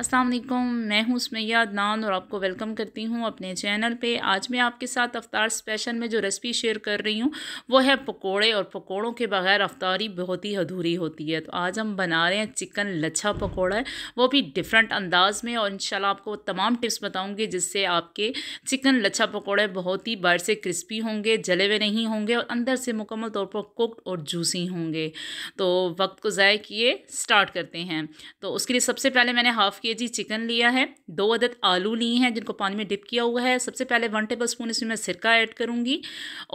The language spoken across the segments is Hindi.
अस्सलाम वालेकुम मैं हूं सुमैया अदनान और आपको वेलकम करती हूं अपने चैनल पे आज मैं आपके साथ अफ्तार स्पेशल में जो रेसिपी शेयर कर रही हूं वो है पकोड़े और पकोड़ों के बगैर अफ्तारी बहुत ही अधूरी होती है तो आज हम बना रहे हैं चिकन लच्छा पकोड़ा वो भी डिफरेंट अंदाज में और इन आपको तमाम टिप्स बताऊँगी जिससे आपके चिकन लच्छा पकौड़े बहुत ही बाहर से क्रिस्पी होंगे जले हुए नहीं होंगे और अंदर से मुकम्मल तौर पर कुकड और जूसी होंगे तो वक्त को ज़ाय किए स्टार्ट करते हैं तो उसके लिए सबसे पहले मैंने हाफ़ केजी चिकन लिया है दो अदद आलू लिए हैं जिनको पानी में डिप किया हुआ है सबसे पहले वन टेबल स्पून इसमें मैं सिरका ऐड करूँगी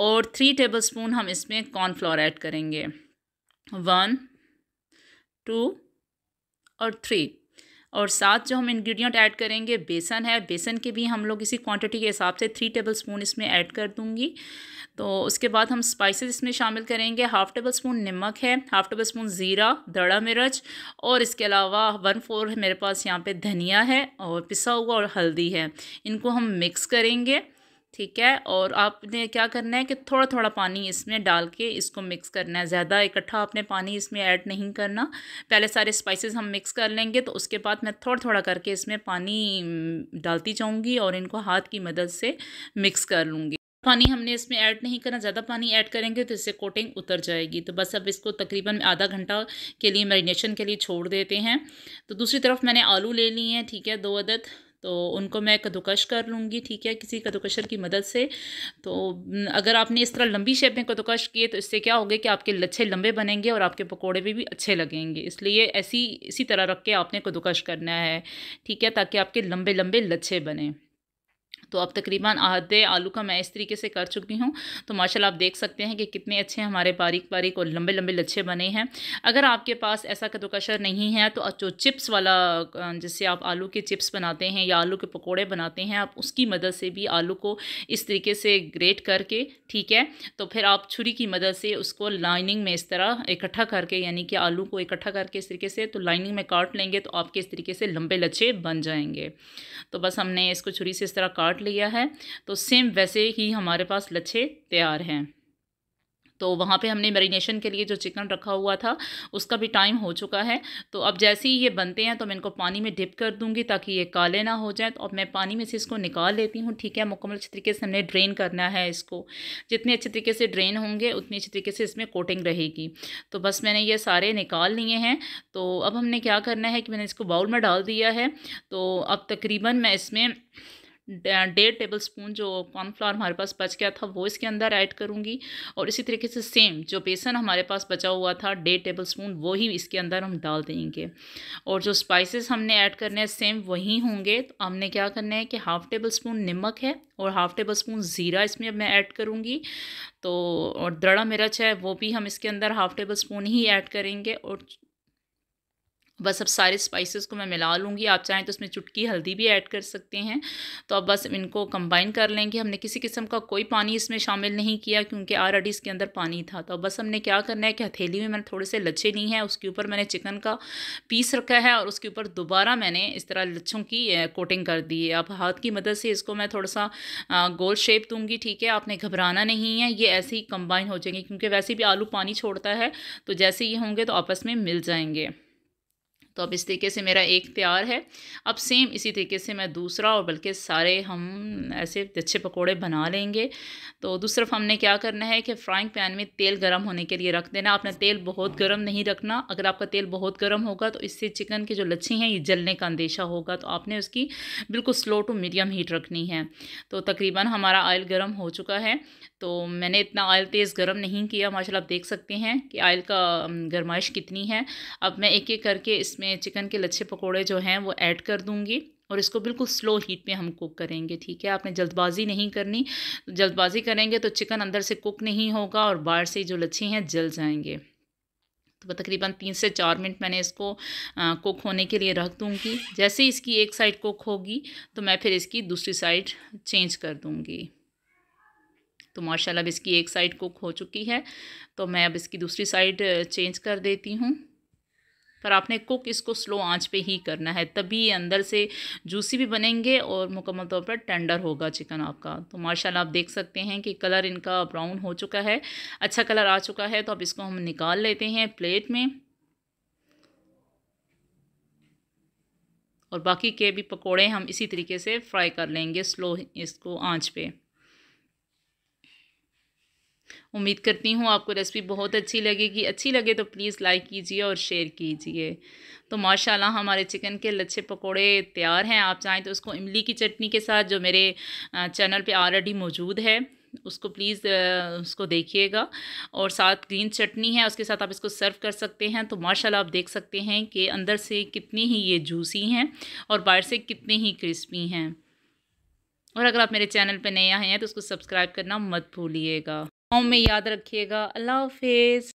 और थ्री टेबल स्पून हम इसमें कॉर्नफ्लोर ऐड करेंगे वन टू और थ्री और साथ जो हम इंग्रेडिएंट ऐड करेंगे बेसन है बेसन के भी हम लोग इसी क्वांटिटी के हिसाब से थ्री टेबल स्पून इसमें ऐड कर दूँगी तो उसके बाद हम स्पाइसेस इसमें शामिल करेंगे हाफ़ टेबल स्पून नमक है हाफ़ टेबल स्पून ज़ीरा दड़ा मिर्च और इसके अलावा वन फोर मेरे पास यहाँ पे धनिया है और पिसा हुआ और हल्दी है इनको हम मिक्स करेंगे ठीक है और आपने क्या करना है कि थोड़ा थोड़ा पानी इसमें डाल के इसको मिक्स करना है ज़्यादा इकट्ठा आपने पानी इसमें ऐड नहीं करना पहले सारे स्पाइसेस हम मिक्स कर लेंगे तो उसके बाद मैं थोड़ा थोड़ा करके इसमें पानी डालती जाऊँगी और इनको हाथ की मदद से मिक्स कर लूँगी पानी हमने इसमें ऐड नहीं करना ज़्यादा पानी ऐड करेंगे तो इससे कोटिंग उतर जाएगी तो बस अब इसको तकरीबन आधा घंटा के लिए मैरिनेशन के लिए छोड़ देते हैं तो दूसरी तरफ मैंने आलू ले लिए हैं ठीक है दो अदद तो उनको मैं कदुकश कर लूँगी ठीक है किसी कदुकशर की मदद से तो अगर आपने इस तरह लंबी शेप में कदुकश किए तो इससे क्या होगा कि आपके लच्छे लंबे बनेंगे और आपके पकौड़े भी, भी अच्छे लगेंगे इसलिए ऐसी इसी तरह रख के आपने कदुकश करना है ठीक है ताकि आपके लंबे लंबे लच्छे बने तो अब तकरीबन आधे आलू का मैं इस तरीके से कर चुकी हूँ तो माशाल्लाह आप देख सकते हैं कि कितने अच्छे हमारे बारीक बारीक और लंबे लंबे लच्छे बने हैं अगर आपके पास ऐसा कदोकशर नहीं है तो जो चिप्स वाला जैसे आप आलू के चिप्स बनाते हैं या आलू के पकौड़े बनाते हैं आप उसकी मदद से भी आलू को इस तरीके से ग्रेट करके ठीक है तो फिर आप छुरी की मदद से उसको लाइनिंग में इस तरह इकट्ठा करके यानी कि आलू को इकट्ठा करके इस तरीके से तो लाइनिंग में काट लेंगे तो आपके इस तरीके से लंबे लच्छे बन जाएंगे तो बस हमने इसको छुरी से इस तरह काट लिया है तो सेम वैसे ही हमारे पास लच्छे तैयार हैं तो वहाँ पे हमने मैरिनेशन के लिए जो चिकन रखा हुआ था उसका भी टाइम हो चुका है तो अब जैसे ही ये बनते हैं तो मैं इनको पानी में डिप कर दूँगी ताकि ये काले ना हो जाए तो अब मैं पानी में से इसको निकाल लेती हूँ ठीक है मुकम्मल अच्छे तरीके से हमने ड्रेन करना है इसको जितने अच्छे तरीके से ड्रेन होंगे उतनी अच्छे तरीके से इसमें कोटिंग रहेगी तो बस मैंने ये सारे निकाल लिए हैं तो अब हमने क्या करना है कि मैंने इसको बाउल में डाल दिया है तो अब तकरीबन मैं इसमें डेढ़ टेबल स्पून जो कॉर्नफ्लावर हमारे पास बच गया था वो इसके अंदर ऐड करूँगी और इसी तरीके से सेम जो बेसन हमारे पास बचा हुआ था डेढ़ टेबल स्पून वो ही इसके अंदर हम डाल देंगे और जो स्पाइसेस हमने ऐड करने हैं सेम वही होंगे तो हमने क्या करना है कि हाफ़ टेबल स्पून नमक है और हाफ़ टेबल स्पून ज़ीरा इसमें मैं ऐड करूँगी तो और दृढ़ा मिर्च है वो भी हम इसके अंदर हाफ़ टेबल स्पून ही ऐड करेंगे और बस अब सारे स्पाइसेस को मैं मिला लूँगी आप चाहें तो उसमें चुटकी हल्दी भी ऐड कर सकते हैं तो अब बस इनको कंबाइन कर लेंगे हमने किसी किस्म का कोई पानी इसमें शामिल नहीं किया क्योंकि ऑलरेडी इसके अंदर पानी था तो बस हमने क्या करना है कि हथेली में मैंने थोड़े से लच्छे नहीं हैं उसके ऊपर मैंने चिकन का पीस रखा है और उसके ऊपर दोबारा मैंने इस तरह लच्छों की कोटिंग कर दी है अब हाथ की मदद से इसको मैं थोड़ा सा गोल शेप दूँगी ठीक है आपने घबराना नहीं है ये ऐसे ही कम्बाइन हो जाएंगे क्योंकि वैसे भी आलू पानी छोड़ता है तो जैसे ये होंगे तो आपस में मिल जाएंगे तो अब इस तरीके से मेरा एक तैयार है अब सेम इसी तरीके से मैं दूसरा और बल्कि सारे हम ऐसे अच्छे पकोड़े बना लेंगे तो दूसरा हमने क्या करना है कि फ्राइंग पैन में तेल गर्म होने के लिए रख देना आपने तेल बहुत गर्म नहीं रखना अगर आपका तेल बहुत गर्म होगा तो इससे चिकन के जो लच्छे हैं ये जलने का अंदेशा होगा तो आपने उसकी बिल्कुल स्लो टू मीडियम हीट रखनी है तो तकरीबन हमारा ऑयल गर्म हो चुका है तो मैंने इतना ऑयल तेज़ गर्म नहीं किया माशाल्लाह आप देख सकते हैं कि ऑयल का गरमाइश कितनी है अब मैं एक एक करके इसमें इसमें चिकन के लच्छे पकोड़े जो हैं वो ऐड कर दूँगी और इसको बिल्कुल स्लो हीट पे हम कुक करेंगे ठीक है आपने जल्दबाजी नहीं करनी जल्दबाजी करेंगे तो चिकन अंदर से कुक नहीं होगा और बाहर से जो लच्छे हैं जल जाएंगे तो तकरीबन तीन से चार मिनट मैंने इसको आ, कुक होने के लिए रख दूँगी जैसे इसकी एक साइड कुक होगी तो मैं फिर इसकी दूसरी साइड चेंज कर दूँगी तो माशाल्लाह अब इसकी एक साइड कुक हो चुकी है तो मैं अब इसकी दूसरी साइड चेंज कर देती हूँ पर आपने कुक इसको स्लो आंच पे ही करना है तभी ये अंदर से जूसी भी बनेंगे और मुकम्मल तौर पर टेंडर होगा चिकन आपका तो माशाल्लाह आप देख सकते हैं कि कलर इनका ब्राउन हो चुका है अच्छा कलर आ चुका है तो अब इसको हम निकाल लेते हैं प्लेट में और बाकी के भी पकौड़े हम इसी तरीके से फ्राई कर लेंगे स्लो इसको आँच पर उम्मीद करती हूँ आपको रेसिपी बहुत अच्छी लगेगी अच्छी लगे तो प्लीज़ लाइक कीजिए और शेयर कीजिए तो माशाल्लाह हमारे चिकन के लच्छे पकोड़े तैयार हैं आप चाहें तो उसको इमली की चटनी के साथ जो मेरे चैनल पे ऑलरेडी मौजूद है उसको प्लीज़ उसको देखिएगा और साथ ग्रीन चटनी है उसके साथ आप इसको सर्व कर सकते हैं तो माशाल्लाह आप देख सकते हैं कि अंदर से कितनी ही ये जूसी हैं और बाहर से कितने ही क्रिस्पी हैं और अगर आप मेरे चैनल पर नए आए हैं तो उसको सब्सक्राइब करना मत भूलिएगा होम में याद रखिएगा अल्लाह हाफिज़